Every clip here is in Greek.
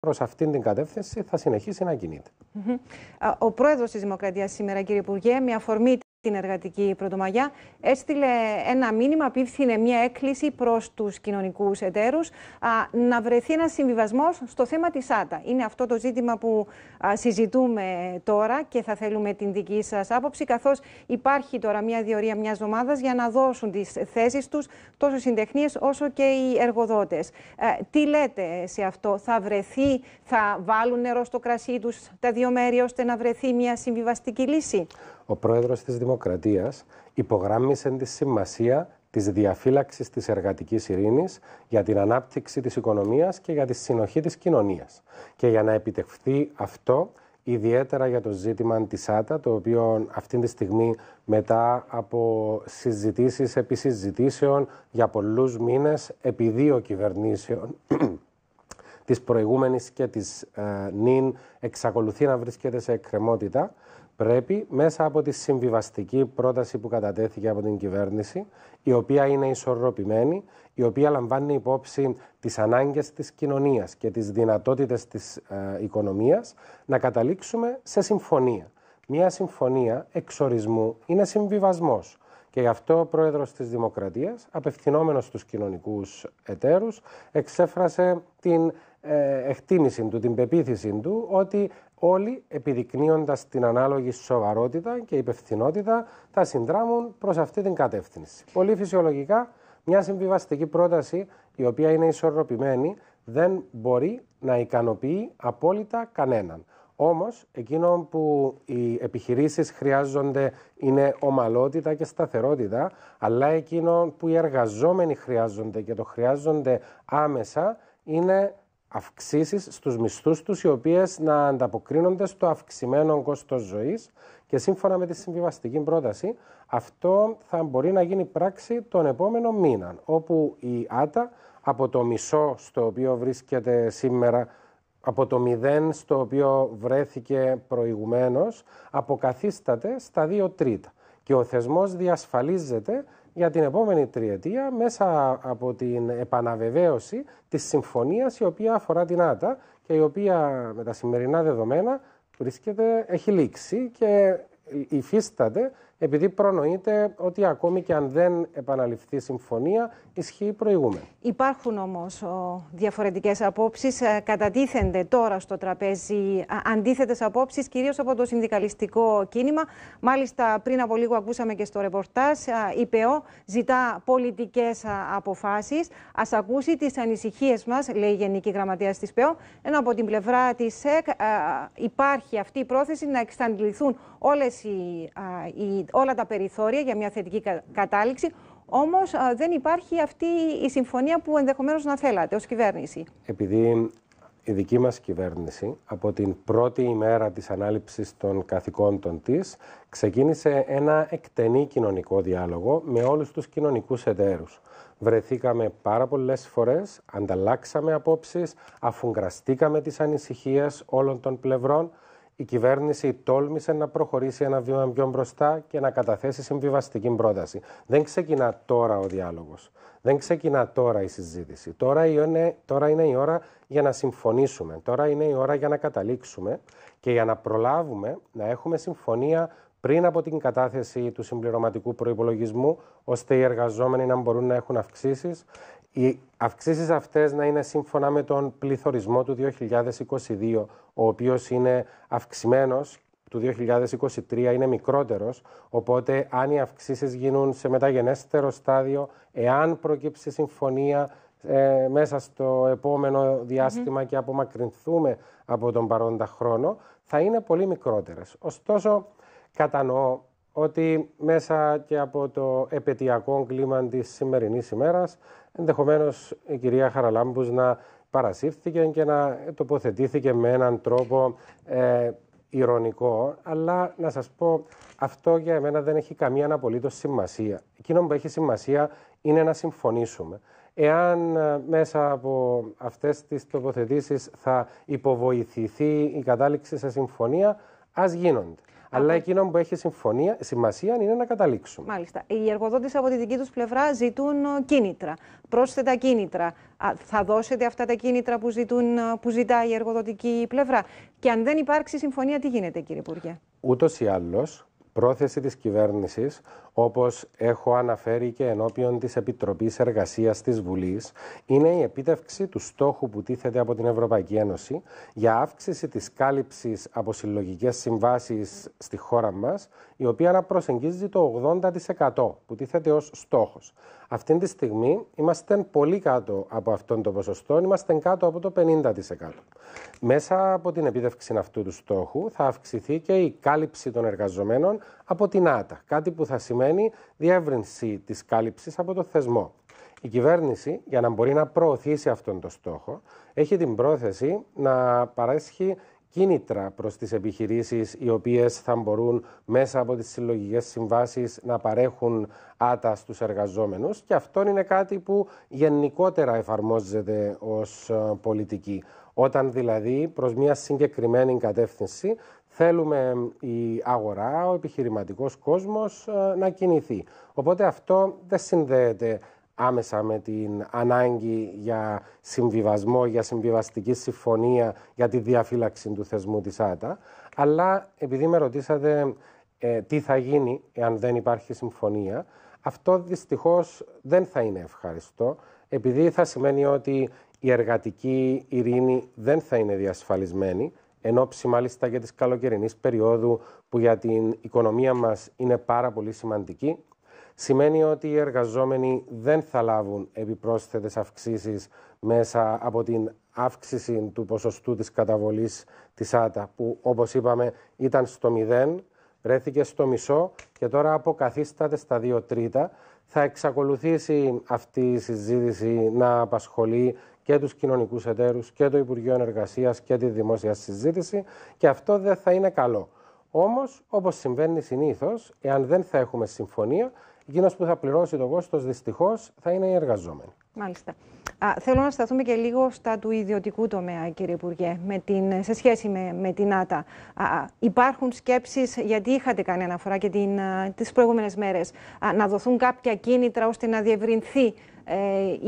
προς αυτήν την κατεύθυνση θα συνεχίσει να κινείται. Ο πρόεδρος της Δημοκρατίας σήμερα, κύριε Υπουργέ, με αφορμή την εργατική πρωτομαγιά, έστειλε ένα μήνυμα, απίφθινε μια έκκληση προς τους κοινωνικούς εταίρους να βρεθεί ένας συμβιβασμός στο θέμα της ΣΑΤΑ. Είναι αυτό το ζήτημα που συζητούμε τώρα και θα θέλουμε την δική σας άποψη, καθώς υπάρχει τώρα μια διορία μιας εβδομάδα για να δώσουν τις θέσεις τους τόσο οι συντεχνίες όσο και οι εργοδότες. Ε, τι λέτε σε αυτό, θα βρεθεί, θα βάλουν νερό στο κρασί τους τα δύο μέρη ώστε να βρεθεί μια συμβιβαστική λύση ο πρόεδρος της Δημοκρατίας υπογράμμισε τη σημασία της διαφύλαξης της εργατικής ειρήνης για την ανάπτυξη της οικονομίας και για τη συνοχή της κοινωνίας. Και για να επιτευχθεί αυτό, ιδιαίτερα για το ζήτημα της ΆΤΑ, το οποίο αυτή τη στιγμή μετά από συζητήσεις επί συζητήσεων για πολλούς μήνες, επί δύο κυβερνήσεων, της προηγούμενης και της ε, νυν, εξακολουθεί να βρίσκεται σε εκκρεμότητα, πρέπει μέσα από τη συμβιβαστική πρόταση που κατατέθηκε από την κυβέρνηση, η οποία είναι ισορροπημένη, η οποία λαμβάνει υπόψη τις ανάγκες της κοινωνίας και τις δυνατότητες της ε, οικονομίας, να καταλήξουμε σε συμφωνία. Μια συμφωνία εξορισμού είναι συμβιβασμός. Και γι' αυτό ο Πρόεδρος της Δημοκρατίας, απευθυνόμενος στους κοινωνικούς εταίρους, εξέφρασε την ε, εκτίμηση του, την πεποίθηση του ότι Όλοι επιδεικνύοντας την ανάλογη σοβαρότητα και υπευθυνότητα θα συνδράμουν προς αυτή την κατεύθυνση. Πολύ φυσιολογικά, μια συμβιβαστική πρόταση η οποία είναι ισορροπημένη δεν μπορεί να ικανοποιεί απόλυτα κανέναν. Όμως, εκείνο που οι επιχειρήσεις χρειάζονται είναι ομαλότητα και σταθερότητα, αλλά εκείνο που οι εργαζόμενοι χρειάζονται και το χρειάζονται άμεσα είναι αυξήσεις στους μισθούς τους οι οποίες να ανταποκρίνονται στο αυξημένο κόστος ζωής και σύμφωνα με τη συμβιβαστική πρόταση αυτό θα μπορεί να γίνει πράξη τον επόμενο μήνα όπου η ΆΤΑ από το μισό στο οποίο βρίσκεται σήμερα από το μηδέν στο οποίο βρέθηκε προηγουμένως αποκαθίσταται στα δύο τρίτα και ο θεσμός διασφαλίζεται για την επόμενη τριετία μέσα από την επαναβεβαίωση της συμφωνίας η οποία αφορά την ΆΤΑ και η οποία με τα σημερινά δεδομένα βρίσκεται, έχει λήξει και υφίσταται επειδή προνοείται ότι ακόμη και αν δεν επαναληφθεί συμφωνία, ισχύει προηγούμενη. Υπάρχουν όμως διαφορετικές απόψεις. Ε, κατατίθενται τώρα στο τραπέζι αντίθετες απόψεις, κυρίως από το συνδικαλιστικό κίνημα. Μάλιστα, πριν από λίγο ακούσαμε και στο ρεπορτάζ, η ΠΕΟ ζητά πολιτικές αποφάσεις. Ας ακούσει τις ανησυχίες μας, λέει η Γενική Γραμματεία της ΠΕΟ, ενώ από την πλευρά της ΣΕΚ υπάρχει αυτή η πρόθεση να εξαντληθούν όλες οι όλα τα περιθώρια για μια θετική κατάληξη. Όμως δεν υπάρχει αυτή η συμφωνία που ενδεχομένως να θέλατε ως κυβέρνηση. Επειδή η δική μας κυβέρνηση από την πρώτη ημέρα της ανάληψης των καθηκόντων της ξεκίνησε ένα εκτενή κοινωνικό διάλογο με όλους τους κοινωνικούς εταίρους. Βρεθήκαμε πάρα πολλές φορές, ανταλλάξαμε απόψεις, αφουγκραστήκαμε τις ανησυχίες όλων των πλευρών η κυβέρνηση τόλμησε να προχωρήσει ένα βήμα πιο μπροστά και να καταθέσει συμβιβαστική πρόταση. Δεν ξεκινά τώρα ο διάλογος. Δεν ξεκινά τώρα η συζήτηση. Τώρα είναι, τώρα είναι η ώρα για να συμφωνήσουμε. Τώρα είναι η ώρα για να καταλήξουμε και για να προλάβουμε να έχουμε συμφωνία πριν από την κατάθεση του συμπληρωματικού προπολογισμού, ώστε οι εργαζόμενοι να μπορούν να έχουν αυξήσεις, οι αυξήσεις αυτές να είναι σύμφωνα με τον πληθωρισμό του 2022, ο οποίος είναι αυξημένος του 2023 είναι μικρότερος, οπότε αν οι αυξήσεις γίνουν σε μεταγενέστερο στάδιο, εάν προκύψει συμφωνία ε, μέσα στο επόμενο και απομακρυνθούμε από τον παρόντα χρόνο, θα είναι πολύ μικρότερες. Ωστόσο, κατανοώ ότι μέσα και από το επαιτειακό κλίμα της σημερινής ημέρας ενδεχομένως η κυρία Χαραλάμπους να παρασύρθηκε και να τοποθετήθηκε με έναν τρόπο ε, ηρωνικό, αλλά να σας πω, αυτό για εμένα δεν έχει καμία απολύτως σημασία. Εκείνο που έχει σημασία είναι να συμφωνήσουμε. Εάν ε, μέσα από αυτές τις τοποθετήσεις θα υποβοηθηθεί η κατάληξη σε συμφωνία, ας γίνονται. Αλλά εκείνο που έχει συμφωνία, σημασία είναι να καταλήξουμε. Μάλιστα. Οι εργοδότες από τη δική τους πλευρά ζητούν ε, κίνητρα, πρόσθετα κίνητρα. Θα δώσετε αυτά τα κίνητρα που, ζητούν, ε, που ζητάει η εργοδοτική πλευρά. Και αν δεν υπάρξει συμφωνία, τι γίνεται, κύριε Υπουργέ. Ούτως ή άλλως, πρόθεση της κυβέρνησης όπως έχω αναφέρει και ενώπιον της Επιτροπής Εργασίας της Βουλής, είναι η επίτευξη του στόχου που τίθεται από την Ευρωπαϊκή Ένωση για αύξηση της κάλυψης από συλλογικές συμβάσεις στη χώρα μας, η οποία να προσεγγίζει το 80% που τίθεται ως στόχος. Αυτή τη στιγμή είμαστε πολύ κάτω από αυτόν το ποσοστό, είμαστε κάτω από το 50%. Μέσα από την επίτευξη αυτού του στόχου θα αυξηθεί και η κάλυψη των εργαζομένων από την ΆΤΑ, κάτι που θα σημαίνει διεύρυνση της κάλυψης από το θεσμό. Η κυβέρνηση, για να μπορεί να προωθήσει αυτόν τον στόχο, έχει την πρόθεση να παρέσχει κίνητρα προς τις επιχειρήσεις οι οποίες θα μπορούν μέσα από τις συλλογικές συμβάσεις να παρέχουν άτα στους εργαζόμενους και αυτό είναι κάτι που γενικότερα εφαρμόζεται ως ε, πολιτική. Όταν δηλαδή προς μια συγκεκριμένη κατεύθυνση θέλουμε ε, η αγορά, ο επιχειρηματικός κόσμος ε, να κινηθεί. Οπότε αυτό δεν συνδέεται άμεσα με την ανάγκη για συμβιβασμό, για συμβιβαστική συμφωνία για τη διαφύλαξη του θεσμού της ΆΤΑ. Αλλά επειδή με ρωτήσατε ε, τι θα γίνει αν δεν υπάρχει συμφωνία, αυτό δυστυχώς δεν θα είναι ευχαριστό, επειδή θα σημαίνει ότι η εργατική ειρήνη δεν θα είναι διασφαλισμένη, εν ώψη μάλιστα για τις καλοκαιρινής περίοδου που για την οικονομία μας είναι πάρα πολύ σημαντική σημαίνει ότι οι εργαζόμενοι δεν θα λάβουν επιπρόσθετες αυξήσεις μέσα από την αύξηση του ποσοστού της καταβολής της ΆΤΑ, που όπως είπαμε ήταν στο 0, βρέθηκε στο μισό και τώρα αποκαθίσταται στα δύο τρίτα. Θα εξακολουθήσει αυτή η συζήτηση να απασχολεί και τους κοινωνικούς εταίρους και το Υπουργείο Εργασία και τη δημόσια συζήτηση και αυτό δεν θα είναι καλό. Όμως, όπως συμβαίνει συνήθως, εάν δεν θα έχουμε συμφωνία, Εκείνος που θα πληρώσει το κόστος δυστυχώς θα είναι οι εργαζόμενοι. Μάλιστα. Α, θέλω να σταθούμε και λίγο στα του ιδιωτικού τομέα, κύριε Υπουργέ, με την, σε σχέση με, με την ΑΤΑ. Α, υπάρχουν σκέψεις, γιατί είχατε κάνει αναφορά και ε, τις προηγούμενες μέρες, να δοθούν κάποια κίνητρα ώστε να διευρυνθεί ε,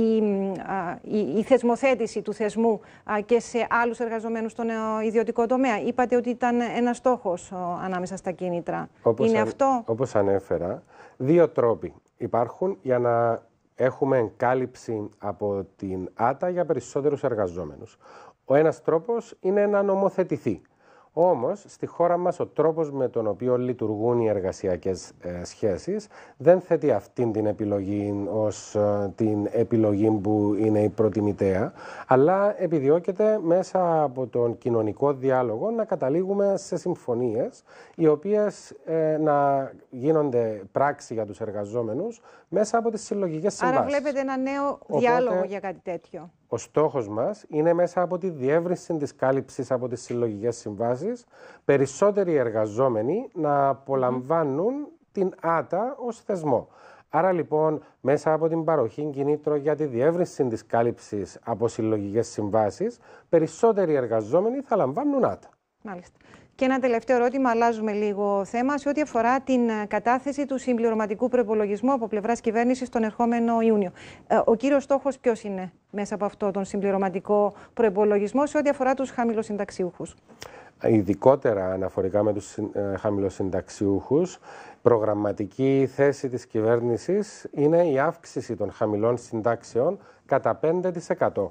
η, θεσμοθέτηση του θεσμού και σε άλλους εργαζομένους στον ε, ιδιωτικό τομέα. Είπατε ότι ήταν ένας στόχος ανάμεσα στα κίνητρα. Όπως Είναι αυτό? Όπως ανέφερα, δύο τρόποι υπάρχουν για να έχουμε κάλυψη από την ΆΤΑ για περισσότερους εργαζόμενους. Ο ένας τρόπος είναι να νομοθετηθεί. Όμως, στη χώρα μας, ο τρόπος με τον οποίο λειτουργούν οι εργασιακές ε, σχέσεις δεν θέτει αυτήν την επιλογή ως ε, την επιλογή που είναι η προτιμητέα, αλλά επιδιώκεται μέσα από τον κοινωνικό διάλογο να καταλήγουμε σε συμφωνίες οι οποίες ε, να γίνονται πράξη για τους εργαζόμενους μέσα από τις συλλογικές συμβάσει. Άρα, βλέπετε ένα νέο διάλογο για κάτι τέτοιο ο στόχος μας είναι μέσα από τη διεύρυνση της κάλυψης από τις συλλογικές συμβάσεις περισσότεροι εργαζόμενοι να απολαμβάνουν την ΆΤΑ ως θεσμό. Άρα λοιπόν μέσα από την παροχή κινήτρων για τη διεύρυνση της κάλυψης από συλλογικές συμβάσεις. περισσότεροι εργαζόμενοι θα λαμβάνουν ΆΤΑ. Μάλιστα. Και ένα τελευταίο ερώτημα, αλλάζουμε λίγο θέμα, σε ό,τι αφορά την ε, κατάθεση του συμπληρωματικού προπολογισμού από πλευράς κυβέρνησης τον ερχόμενο Ιούνιο. Ε, ο κύριος στόχος ποιος είναι μέσα από αυτό τον συμπληρωματικό προπολογισμό σε ό,τι αφορά τους χαμηλοσυνταξιούχους. Ε, ειδικότερα αναφορικά με τους χαμηλοσυνταξιούχους, προγραμματική θέση της κυβέρνησης είναι η αύξηση των χαμηλών συντάξεων κατά 5%.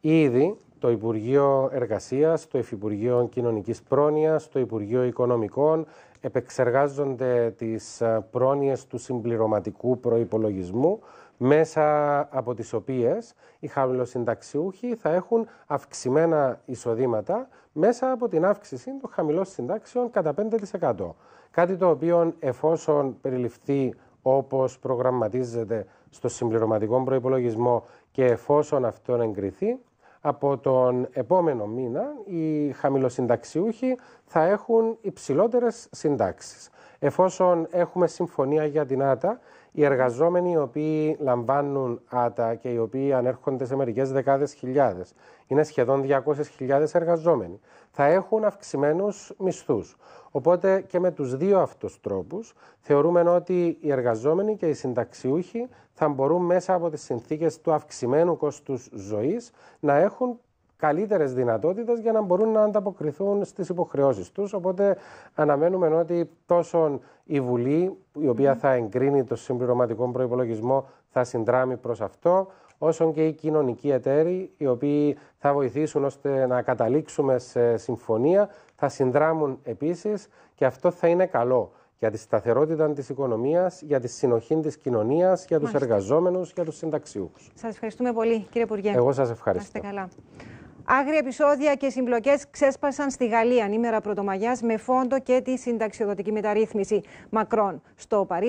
Ήδη το Υπουργείο Εργασίας, το Υφυπουργείο Κοινωνικής Πρόνοιας, το Υπουργείο Οικονομικών επεξεργάζονται τις ε, πρόνοιες του συμπληρωματικού προπολογισμού, μέσα από τις οποίες οι χαμηλοσυνταξιούχοι θα έχουν αυξημένα εισοδήματα μέσα από την αύξηση των χαμηλών συντάξεων κατά 5%. Κάτι το οποίο εφόσον περιληφθεί όπως προγραμματίζεται στο συμπληρωματικό προϋπολογισμό και εφόσον αυτό εγκριθεί, από τον επόμενο μήνα οι χαμηλοσυνταξιούχοι θα έχουν υψηλότερες συντάξεις. Εφόσον έχουμε συμφωνία για την ΆΤΑ, οι εργαζόμενοι οι οποίοι λαμβάνουν άτα και οι οποίοι ανέρχονται σε μερικές δεκάδες χιλιάδες, είναι σχεδόν 200.000 εργαζόμενοι, θα έχουν αυξημένους μισθούς. Οπότε και με τους δύο αυτούς τρόπους θεωρούμε ότι οι εργαζόμενοι και οι συνταξιούχοι θα μπορούν μέσα από τις συνθήκες του αυξημένου κόστους ζωής να έχουν καλύτερες δυνατότητες για να μπορούν να ανταποκριθούν στις υποχρεώσεις τους. Οπότε αναμένουμε ότι τόσο η Βουλή, η οποία θα εγκρίνει το συμπληρωματικό προπολογισμό, θα συνδράμει προς αυτό, όσο και οι κοινωνικοί εταίροι, οι οποίοι θα βοηθήσουν ώστε να καταλήξουμε σε συμφωνία, θα συνδράμουν επίσης και αυτό θα είναι καλό για τη σταθερότητα της οικονομίας, για τη συνοχή της κοινωνίας, για τους εργαζόμενους, για τους συνταξιούχους. Σας ευχαριστούμε πολύ, κύριε Υπουργέ. Εγώ σας ευχαριστώ. Να είστε Άγρια επεισόδια και συμπλοκές ξέσπασαν στη Γαλλία ανήμερα Πρωτομαγιάς με φόντο και τη συνταξιοδοτική μεταρρύθμιση. Μακρόν στο Παρίσι.